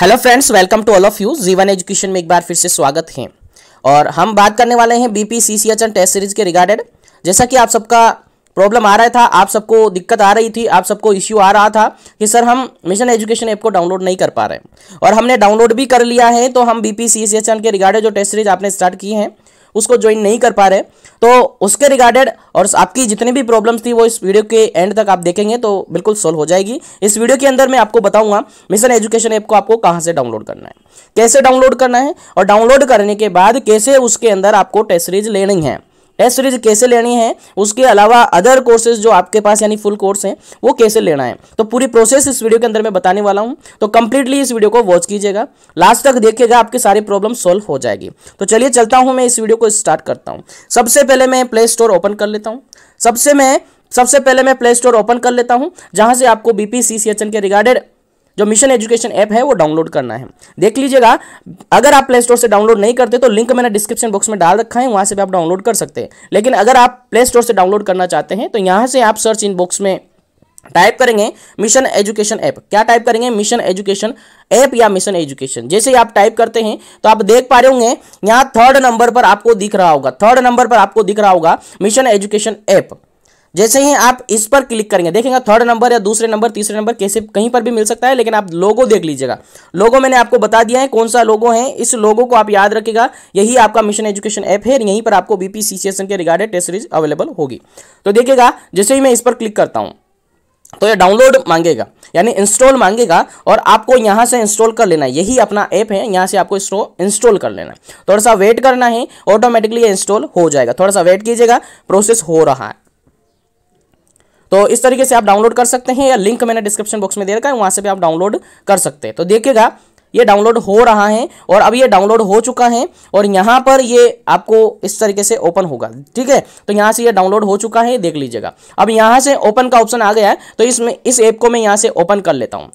hello friends welcome to all of you Jeevan education में एक बार फिर से स्वागत है और हम बात करने वाले हैं B C C H N test series के रिगार्डेड जैसा कि आप सबका प्रॉब्लम आ रहा था आप सबको दिक्कत आ रही थी आप सबको इश्यू आ रहा था कि सर हम मिशन एजुकेशन ऐप को डाउनलोड नहीं कर पा रहे और हमने डाउनलोड भी कर लिया है तो हम B P C C H N के रिगार्डेड जो टेस्ट सीरीज आपने स्टार्ट की है उसको ज्वाइन नहीं कर पा रहे तो उसके रिगार्डेड और आपकी जितनी भी प्रॉब्लम्स थी वो इस वीडियो के एंड तक आप देखेंगे तो बिल्कुल सोल्व हो जाएगी इस वीडियो के अंदर मैं आपको बताऊंगा मिशन एजुकेशन ऐप को आपको कहाँ से डाउनलोड करना है कैसे डाउनलोड करना है और डाउनलोड करने के बाद कैसे उसके अंदर आपको टेस्ट सीरीज लेनी है टेस्ट सीरीज कैसे लेनी है उसके अलावा अदर कोर्सेज जो आपके पास यानी फुल कोर्स हैं वो कैसे लेना है तो पूरी प्रोसेस इस वीडियो के अंदर मैं बताने वाला हूं तो कंप्लीटली इस वीडियो को वॉच कीजिएगा लास्ट तक देखिएगा आपकी सारी प्रॉब्लम सॉल्व हो जाएगी तो चलिए चलता हूं मैं इस वीडियो को स्टार्ट करता हूँ सबसे पहले मैं प्ले स्टोर ओपन कर लेता हूँ सबसे मैं सबसे पहले मैं प्ले स्टोर ओपन कर लेता हूँ जहाँ से आपको बीपीसीसीएचएन के रिगार्डेड जो मिशन एजुकेशन ऐप है वो डाउनलोड करना है देख लीजिएगा अगर आप प्ले स्टोर से डाउनलोड नहीं करते तो लिंक मैंने डिस्क्रिप्शन बॉक्स में डाल रखा है वहां से भी आप डाउनलोड कर सकते हैं लेकिन अगर आप प्ले स्टोर से डाउनलोड करना चाहते हैं तो यहां से आप सर्च इन बॉक्स में टाइप करेंगे मिशन एजुकेशन ऐप क्या टाइप करेंगे मिशन एजुकेशन ऐप या मिशन एजुकेशन जैसे ही आप टाइप करते हैं तो आप देख पा रहे होंगे यहाँ थर्ड नंबर पर आपको दिख रहा होगा थर्ड नंबर पर आपको दिख रहा होगा मिशन एजुकेशन ऐप जैसे ही आप इस पर क्लिक करेंगे देखेंगे थर्ड नंबर या दूसरे नंबर तीसरे नंबर कैसे कहीं पर भी मिल सकता है लेकिन आप लोगो देख लीजिएगा लोगो मैंने आपको बता दिया है कौन सा लोगो है इस लोगो को आप याद रखेगा यही आपका मिशन एजुकेशन ऐप है यहीं पर आपको बीपी के रिगार्डेड टेस्ट सीरीज अवेलेबल होगी तो देखिएगा जैसे ही मैं इस पर क्लिक करता हूँ तो ये डाउनलोड मांगेगा यानी इंस्टॉल मांगेगा और आपको यहाँ से इंस्टॉल कर लेना है यही अपना ऐप है यहाँ से आपको इंस्टॉल कर लेना है थोड़ा सा वेट करना है ऑटोमेटिकली ये इंस्टॉल हो जाएगा थोड़ा सा वेट कीजिएगा प्रोसेस हो रहा है तो इस तरीके से आप डाउनलोड कर सकते हैं या लिंक मैंने डिस्क्रिप्शन बॉक्स में दे रखा है वहां से भी आप डाउनलोड कर सकते हैं तो देखिएगा ये डाउनलोड हो रहा है और अब ये डाउनलोड हो चुका है और यहाँ पर ये आपको इस तरीके से ओपन होगा ठीक है तो यहां से ये डाउनलोड हो चुका है देख लीजिएगा अब यहां से ओपन का ऑप्शन आ गया है तो इसमें इस ऐप को मैं यहाँ से ओपन कर लेता हूँ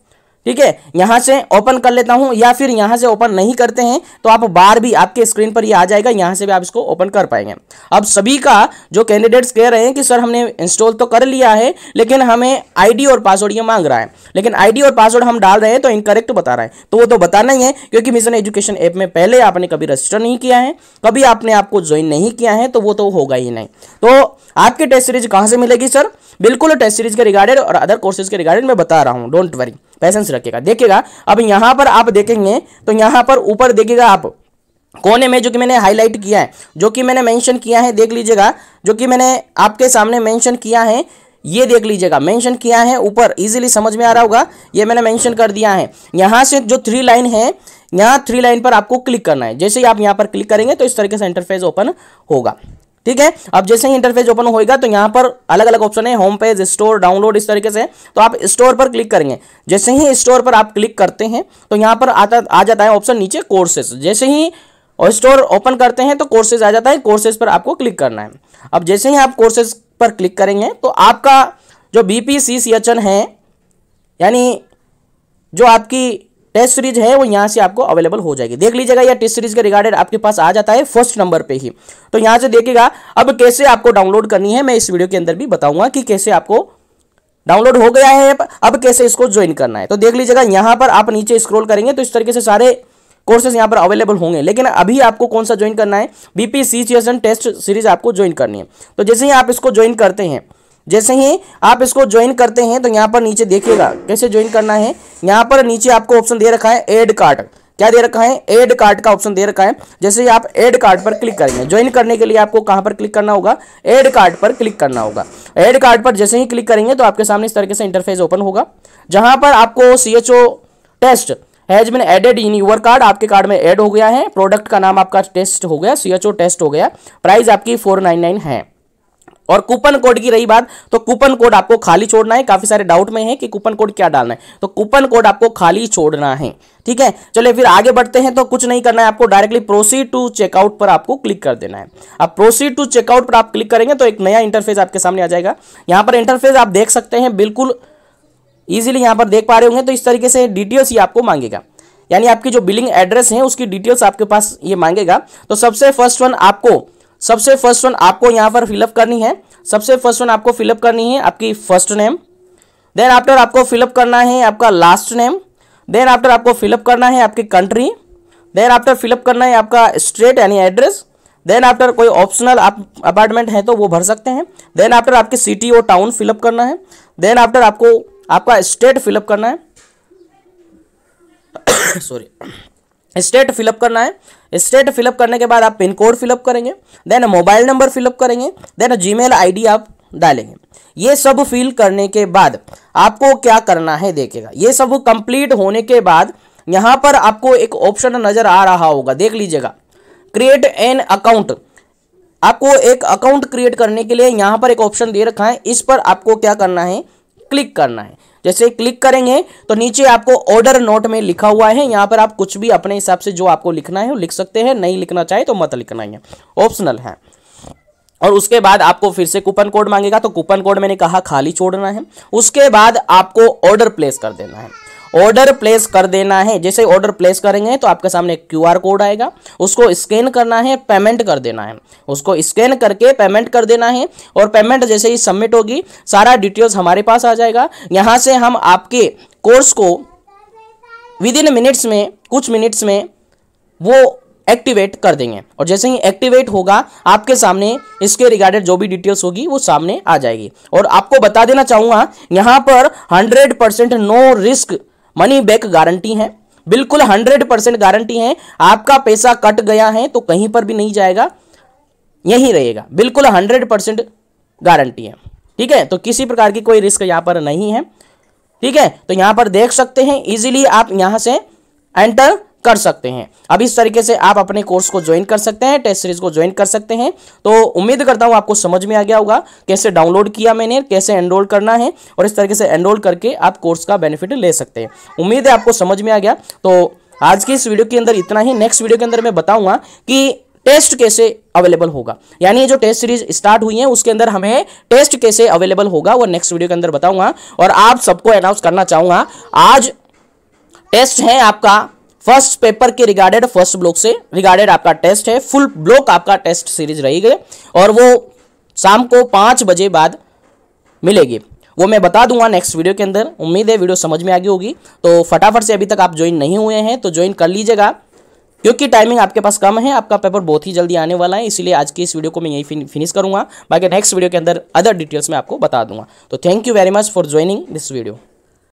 ठीक है यहां से ओपन कर लेता हूँ या फिर यहाँ से ओपन नहीं करते हैं तो आप बार भी आपके स्क्रीन पर ये आ जाएगा यहाँ से भी आप इसको ओपन कर पाएंगे अब सभी का जो कैंडिडेट्स कह रहे हैं कि सर हमने इंस्टॉल तो कर लिया है लेकिन हमें आईडी और पासवर्ड ये मांग रहा है लेकिन आईडी और पासवर्ड हम डाल रहे हैं तो इनकरेक्ट बता रहा है तो वो तो बताना ही है क्योंकि मिशन एजुकेशन ऐप में पहले आपने कभी रजिस्टर नहीं किया है कभी आपने आपको ज्वाइन नहीं किया है तो वो तो होगा ही नहीं तो आपकी टेस्ट सीरीज कहाँ से मिलेगी सर बिल्कुल टेस्ट सीरीज के रिगार्डेड और अदर कोर्सेज के रिगार्डेड मैं बता रहा हूँ डोंट वरी पैसेंस रखेगा देखिएगा अब यहाँ पर आप देखेंगे तो यहाँ पर ऊपर देखिएगा आप कोने में जो कि मैंने हाईलाइट किया है जो कि मैंने मेंशन किया है देख लीजिएगा जो कि मैंने आपके सामने मेंशन किया है ये देख लीजिएगा मेंशन किया है ऊपर इजीली समझ में आ रहा होगा ये मैंने मेंशन कर दिया है यहाँ से जो थ्री लाइन है यहाँ थ्री लाइन पर आपको क्लिक करना है जैसे ही आप यहाँ पर क्लिक करेंगे तो इस तरीके से इंटरफेस ओपन होगा ठीक है अब जैसे ही इंटरफेस ओपन होएगा तो यहां पर अलग अलग ऑप्शन है होम पेज स्टोर डाउनलोड इस तरीके से तो आप स्टोर पर क्लिक करेंगे जैसे ही स्टोर पर आप क्लिक करते हैं तो यहां पर आता आ जाता है ऑप्शन नीचे कोर्सेस जैसे ही स्टोर ओपन करते हैं तो कोर्सेज आ जाता है कोर्सेज पर आपको क्लिक करना है अब जैसे ही आप कोर्सेज पर क्लिक करेंगे तो आपका जो B P C C H N है यानी जो आपकी टेस्ट सीरीज है वो यहाँ से आपको अवेलेबल हो जाएगी देख लीजिएगा या टेस्ट सीरीज के रिगार्डेड आपके पास आ जाता है फर्स्ट नंबर पे ही तो यहाँ से देखिएगा अब कैसे आपको डाउनलोड करनी है मैं इस वीडियो के अंदर भी बताऊंगा कि कैसे आपको डाउनलोड हो गया है अब कैसे इसको ज्वाइन करना है तो देख लीजिएगा यहाँ पर आप नीचे स्क्रोल करेंगे तो इस तरीके से सारे कोर्सेज यहाँ पर अवेलेबल होंगे लेकिन अभी आपको कौन सा ज्वाइन करना है बीपीसी टेस्ट सीरीज आपको ज्वाइन करनी है तो जैसे ही आप इसको ज्वाइन करते हैं जैसे ही आप इसको ज्वाइन करते हैं तो यहाँ पर नीचे देखिएगा कैसे ज्वाइन करना है यहाँ पर नीचे आपको ऑप्शन दे रखा है एड कार्ड क्या दे रखा है एड कार्ड का ऑप्शन दे रखा है जैसे ही आप एड कार्ड पर क्लिक करेंगे ज्वाइन करने के लिए आपको कहां पर क्लिक करना होगा एड कार्ड पर क्लिक करना होगा एड कार्ड पर जैसे ही क्लिक करेंगे तो आपके सामने इस तरीके से इंटरफेस ओपन होगा जहां पर आपको see test has been added in your card आपके कार्ड में एड हो गया है प्रोडक्ट का नाम आपका टेस्ट हो गया सी टेस्ट हो गया प्राइस आपकी फोर है और कूपन कोड की रही बात तो कूपन कोड आपको खाली छोड़ना है काफी सारे डाउट में है कि कूपन कोड क्या डालना है तो कूपन कोड आपको खाली छोड़ना है ठीक है चलिए फिर आगे बढ़ते हैं तो कुछ नहीं करना है आपको डायरेक्टली प्रोसीड टू चेकआउट पर आपको क्लिक कर देना है अब प्रोसीड टू चेकआउट पर आप क्लिक करेंगे तो एक नया इंटरफेस आपके सामने आ जाएगा यहां पर इंटरफेस आप देख सकते हैं बिल्कुल ईजिली यहां पर देख पा रहे होंगे तो इस तरीके से डिटेल्स ही आपको मांगेगा यानी आपकी जो बिलिंग एड्रेस है उसकी डिटेल्स आपके पास ये मांगेगा तो सबसे फर्स्ट वन आपको सबसे फर्स्ट वन आपको यहाँ पर फिलअप करनी है सबसे फर्स्ट वन आपको फिलअप करनी है आपकी फर्स्ट नेम देन आफ्टर आपको फिलअप करना है आपका लास्ट नेम देन आफ्टर आपको फिलअप करना है आपकी कंट्री देन आफ्टर फिलअप करना है आपका स्टेट यानी एड्रेस देन आफ्टर कोई ऑप्शनल आप अपार्टमेंट है तो वो भर सकते हैं देन आफ्टर आपकी सिटी और टाउन फिलअप करना है देन आफ्टर आपको आपका स्टेट फिलअप करना है सॉरी स्टेट फिलअप करना है स्टेट फिलअप करने के बाद आप पिन कोड फिलअप करेंगे देन मोबाइल नंबर फिलअप करेंगे देन जी मेल आप डालेंगे ये सब फिल करने के बाद आपको क्या करना है देखेगा ये सब कंप्लीट होने के बाद यहाँ पर आपको एक ऑप्शन नज़र आ रहा होगा देख लीजिएगा क्रिएट एन अकाउंट आपको एक अकाउंट क्रिएट करने के लिए यहाँ पर एक ऑप्शन दे रखा है इस पर आपको क्या करना है क्लिक करना है जैसे क्लिक करेंगे तो नीचे आपको ऑर्डर नोट में लिखा हुआ है यहाँ पर आप कुछ भी अपने हिसाब से जो आपको लिखना है वो लिख सकते हैं नहीं लिखना चाहे तो मत लिखना है ऑप्शनल है और उसके बाद आपको फिर से कूपन कोड मांगेगा तो कूपन कोड मैंने कहा खाली छोड़ना है उसके बाद आपको ऑर्डर प्लेस कर देना है ऑर्डर प्लेस कर देना है जैसे ऑर्डर प्लेस करेंगे तो आपके सामने क्यू कोड आएगा उसको स्कैन करना है पेमेंट कर देना है उसको स्कैन करके पेमेंट कर देना है और पेमेंट जैसे ही सबमिट होगी सारा डिटेल्स हमारे पास आ जाएगा यहाँ से हम आपके कोर्स को विद इन मिनट्स में कुछ मिनट्स में वो एक्टिवेट कर देंगे और जैसे ही एक्टिवेट होगा आपके सामने इसके रिगार्डेड जो भी डिटेल्स होगी वो सामने आ जाएगी और आपको बता देना चाहूँगा यहाँ पर 100 percent no risk money back guarantee है बिल्कुल हंड्रेड परसेंट गारंटी है आपका पैसा कट गया है तो कहीं पर भी नहीं जाएगा यहीं रहेगा बिल्कुल हंड्रेड परसेंट गारंटी है ठीक है तो किसी प्रकार की कोई रिस्क यहाँ पर नहीं है ठीक है तो यहाँ पर देख सकते हैं इजीली आप यहाँ से एंटर कर सकते हैं अब इस तरीके से आप अपने कोर्स को ज्वाइन कर सकते हैं टेस्ट सीरीज को ज्वाइन कर सकते हैं तो उम्मीद करता हूं आपको समझ में आ गया होगा कैसे डाउनलोड किया मैंने कैसे एनरोल करना है और इस तरीके से एनरोल करके आप कोर्स का बेनिफिट ले सकते हैं उम्मीद है आपको समझ में आ गया तो आज की इस वीडियो के अंदर इतना ही नेक्स्ट वीडियो के अंदर मैं बताऊंगा कि टेस्ट कैसे अवेलेबल होगा यानी जो टेस्ट सीरीज स्टार्ट हुई है उसके अंदर हमें टेस्ट कैसे अवेलेबल होगा वो नेक्स्ट वीडियो के अंदर बताऊंगा और आप सबको अनाउंस करना चाहूंगा आज टेस्ट है आपका फर्स्ट पेपर के रिगार्डेड फर्स्ट ब्लॉक से रिगार्डेड आपका टेस्ट है फुल ब्लॉक आपका टेस्ट सीरीज रहेगी और वो शाम को पाँच बजे बाद मिलेगी वो मैं बता दूंगा नेक्स्ट वीडियो के अंदर उम्मीद है वीडियो समझ में आ गई होगी तो फटाफट से अभी तक आप ज्वाइन नहीं हुए हैं तो ज्वाइन कर लीजिएगा क्योंकि टाइमिंग आपके पास कम है आपका पेपर बहुत ही जल्दी आने वाला है इसलिए आज की इस वीडियो को मैं यही फिन, फिनिश करूँगा बाकी नेक्स्ट वीडियो के अंदर अदर डिटेल्स में आपको बता दूंगा तो thank you very much for joining this video